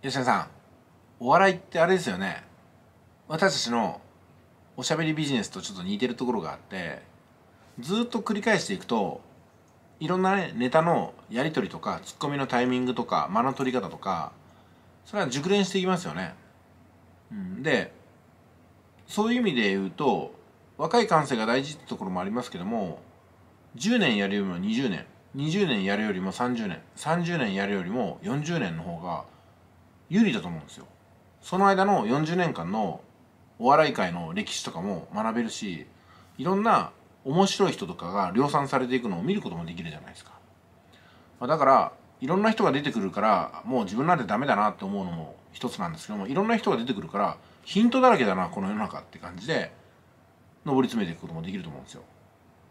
吉田さんお笑いってあれですよね私たちのおしゃべりビジネスとちょっと似てるところがあってずっと繰り返していくといろんな、ね、ネタのやり取りとかツッコミのタイミングとか間の取り方とかそれは熟練していきますよね。うん、でそういう意味で言うと若い感性が大事ってところもありますけども10年やるよりも20年20年やるよりも30年30年やるよりも40年の方が有利だと思うんですよその間の40年間のお笑い界の歴史とかも学べるしいろんな面白い人とかが量産されていくのを見ることもできるじゃないですか、まあ、だからいろんな人が出てくるからもう自分なんてダメだなって思うのも一つなんですけどもいろんな人が出てくるからヒントだらけだなこの世の中って感じで上り詰めていくこともできると思うんですよ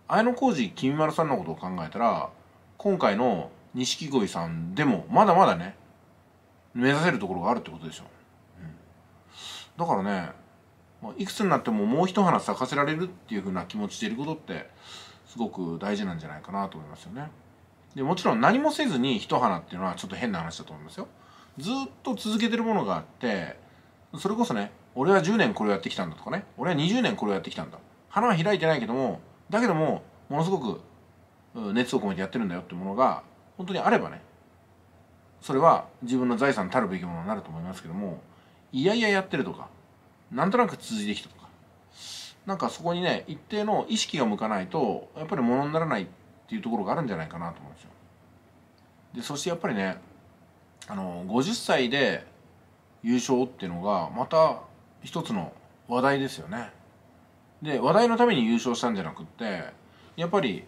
綾小路きみまさんのことを考えたら今回の錦鯉さんでもまだまだね目指せるところがあるってことでしょ、うん、だからね、まあ、いくつになってももう一花咲かせられるっていうふうな気持ちでいることってすごく大事なんじゃないかなと思いますよねでもちろん何もせずに一花っていうのはちょっと変な話だと思いますよずっと続けてるものがあってそれこそね俺は10年これをやってきたんだとかね俺は20年これをやってきたんだ花は開いてないけどもだけどもものすごく熱を込めてやってるんだよってものが本当にあればねそれは自分の財産たるべきものになると思いますけどもいやいややってるとかなんとなく続いてきたとかなんかそこにね一定の意識が向かないとやっぱりものにならないっていうところがあるんじゃないかなと思うんですよ。でそしてやっぱりねあの50歳で優勝っていうのがまた一つの話題ですよね。で話題のために優勝したんじゃなくってやっぱり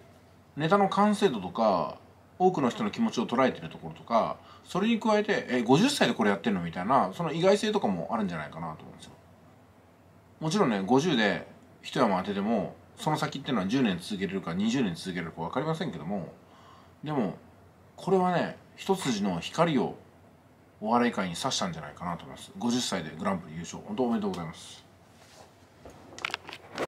ネタの完成度とか多くの人の気持ちを捉えてるところとかそれに加えてえ50歳でこれやってんのみたいなその意外性とかもあるんじゃないかなと思うんですよ。もちろんね50で一山当ててもその先っていうのは10年続けれるか20年続けれるか分かりませんけどもでもこれはね一筋の光をお笑い界に刺したんじゃないかなと思います50歳でグランプリ優勝本当おめでとうございます